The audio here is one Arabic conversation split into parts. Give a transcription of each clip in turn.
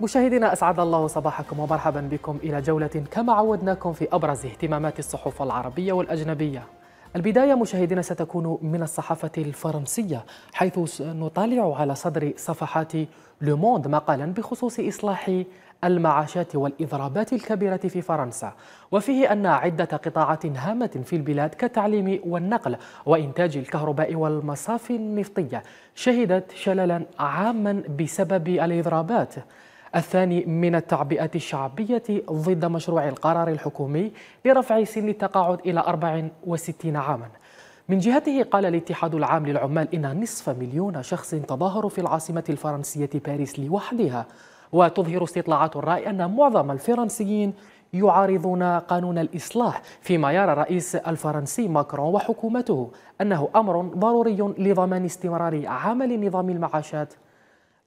مشاهدينا أسعد الله صباحكم ومرحبا بكم إلى جولة كما عودناكم في أبرز اهتمامات الصحف العربية والأجنبية البداية مشاهدينا ستكون من الصحافة الفرنسية حيث نطالع على صدر صفحات لوموند مقالا بخصوص إصلاح المعاشات والإضرابات الكبيرة في فرنسا وفيه أن عدة قطاعات هامة في البلاد كالتعليم والنقل وإنتاج الكهرباء والمصافي النفطية شهدت شللا عاما بسبب الإضرابات الثاني من التعبئة الشعبية ضد مشروع القرار الحكومي لرفع سن التقاعد إلى 64 عاماً من جهته قال الاتحاد العام للعمال إن نصف مليون شخص تظاهروا في العاصمة الفرنسية باريس لوحدها وتظهر استطلاعات الرأي أن معظم الفرنسيين يعارضون قانون الإصلاح فيما يرى الرئيس الفرنسي ماكرون وحكومته أنه أمر ضروري لضمان استمرار عمل نظام المعاشات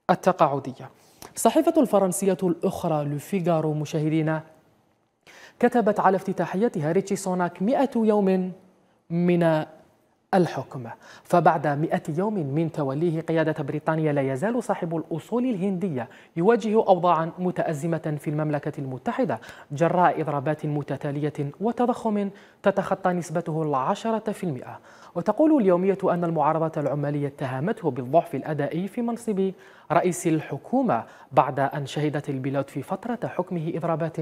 التقاعدية الصحيفة الفرنسية الأخرى لوفيغارو مشاهدينا كتبت على افتتاحيتها ريتشي سوناك 100 يوم من الحكم فبعد 100 يوم من توليه قيادة بريطانيا لا يزال صاحب الأصول الهندية يواجه أوضاعا متأزمة في المملكة المتحدة جراء إضرابات متتالية وتضخم تتخطى نسبته العشرة في المئة وتقول اليومية أن المعارضة العمالية اتهمته بالضعف الأدائي في منصب رئيس الحكومة بعد أن شهدت البلاد في فترة حكمه إضرابات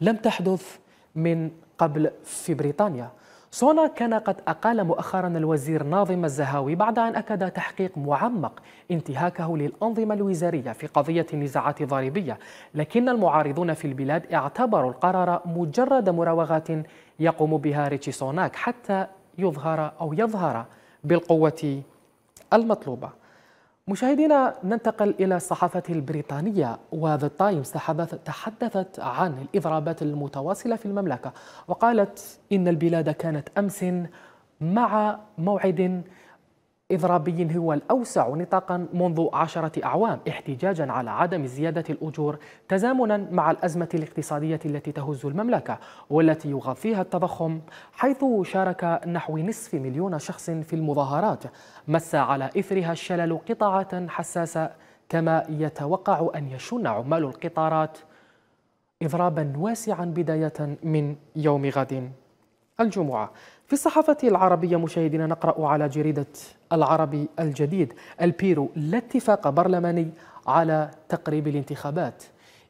لم تحدث من قبل في بريطانيا سونا كان قد أقال مؤخرا الوزير ناظم الزهاوي بعد أن أكد تحقيق معمق انتهاكه للأنظمة الوزارية في قضية النزاعات الضريبية لكن المعارضون في البلاد اعتبروا القرار مجرد مراوغات يقوم بها ريتشي سوناك حتى يظهر أو يظهر بالقوة المطلوبة مشاهدينا ننتقل إلى الصحافة البريطانية وذا تايمز تحدثت عن الإضرابات المتواصلة في المملكة وقالت إن البلاد كانت أمس مع موعد إضرابي هو الأوسع نطاقا منذ عشرة أعوام احتجاجا على عدم زيادة الأجور تزامنا مع الأزمة الاقتصادية التي تهز المملكة والتي يغطيها التضخم حيث شارك نحو نصف مليون شخص في المظاهرات مس على إثرها الشلل قطاعات حساسة كما يتوقع أن يشن عمال القطارات إضرابا واسعا بداية من يوم غد الجمعة في الصحافة العربية مشاهدينا نقرأ على جريدة العربي الجديد البيرو لا اتفاق برلماني على تقريب الانتخابات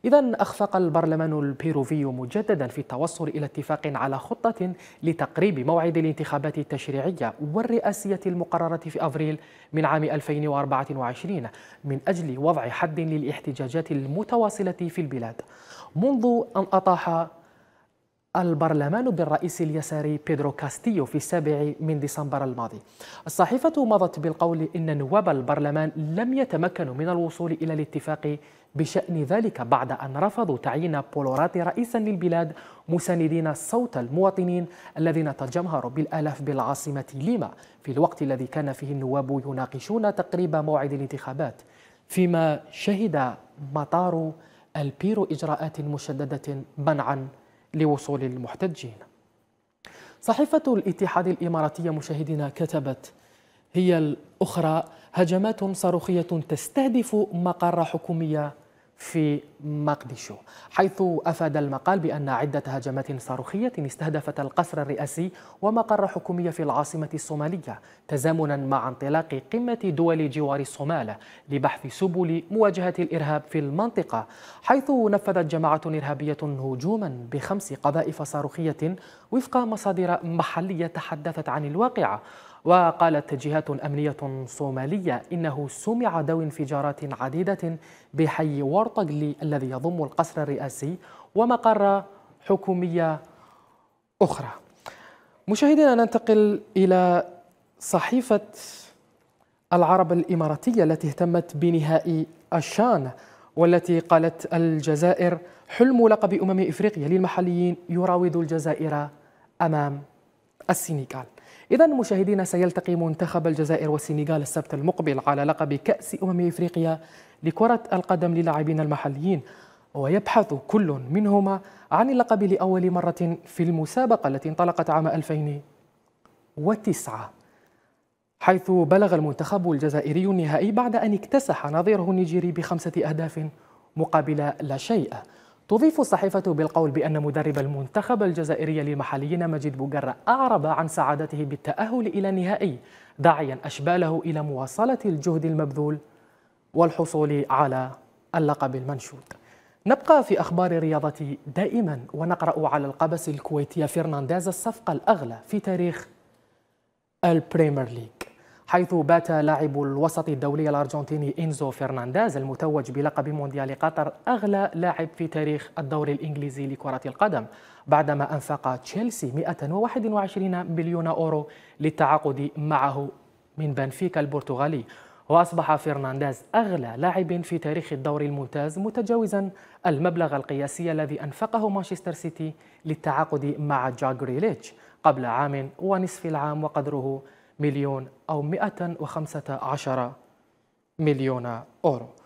إذا أخفق البرلمان البيروفي مجددا في التوصل إلى اتفاق على خطة لتقريب موعد الانتخابات التشريعية والرئاسية المقررة في أفريل من عام 2024 من أجل وضع حد للاحتجاجات المتواصلة في البلاد منذ أن أطاح البرلمان بالرئيس اليساري بيدرو كاستيو في السابع من ديسمبر الماضي الصحيفة مضت بالقول إن نواب البرلمان لم يتمكنوا من الوصول إلى الاتفاق بشأن ذلك بعد أن رفضوا تعيين بولوراتي رئيسا للبلاد مساندين صوت المواطنين الذين تجمهروا بالآلاف بالعاصمة ليما في الوقت الذي كان فيه النواب يناقشون تقريب موعد الانتخابات فيما شهد مطار البيرو إجراءات مشددة منعا لوصول المحتجين صحيفة الاتحاد الإماراتية مشاهدينا كتبت هي الأخرى هجمات صاروخية تستهدف مقر حكومية في مقديشو حيث أفاد المقال بأن عدة هجمات صاروخية استهدفت القصر الرئاسي ومقر حكومية في العاصمة الصومالية تزامنا مع انطلاق قمة دول جوار الصومال لبحث سبل مواجهة الإرهاب في المنطقة حيث نفذت جماعة إرهابية هجوما بخمس قذائف صاروخية وفق مصادر محلية تحدثت عن الواقعة وقالت جهات أمنية صومالية إنه سمع دو انفجارات عديدة بحي وارتقلي الذي يضم القصر الرئاسي ومقر حكومية أخرى مشاهدينا ننتقل إلى صحيفة العرب الإماراتية التي اهتمت بنهائي الشان والتي قالت الجزائر حلم لقب أمم إفريقيا للمحليين يراود الجزائر أمام السنغال إذا مشاهدينا سيلتقي منتخب الجزائر والسنغال السبت المقبل على لقب كأس أمم إفريقيا لكرة القدم للاعبين المحليين ويبحث كل منهما عن اللقب لأول مرة في المسابقة التي انطلقت عام 2009 حيث بلغ المنتخب الجزائري النهائي بعد أن اكتسح نظيره النيجيري بخمسة أهداف مقابل لا شيء تضيف الصحيفة بالقول بأن مدرب المنتخب الجزائري للمحليين مجيد بوجرة أعرب عن سعادته بالتأهل إلى النهائي داعيا أشباله إلى مواصلة الجهد المبذول والحصول على اللقب المنشود نبقى في أخبار الرياضة دائما ونقرأ على القبس الكويتية فرنانديز الصفقة الأغلى في تاريخ البريمير ليج حيث بات لاعب الوسط الدولي الأرجنتيني إنزو فرنانديز المتوج بلقب مونديال قطر أغلى لاعب في تاريخ الدوري الإنجليزي لكرة القدم بعدما أنفق تشيلسي 121 مليون أورو للتعاقد معه من بنفيكا البرتغالي وأصبح فرنانديز أغلى لاعب في تاريخ الدوري الممتاز متجاوزا المبلغ القياسي الذي أنفقه مانشستر سيتي للتعاقد مع جاك قبل عام ونصف العام وقدره مليون أو 115 مليون أورو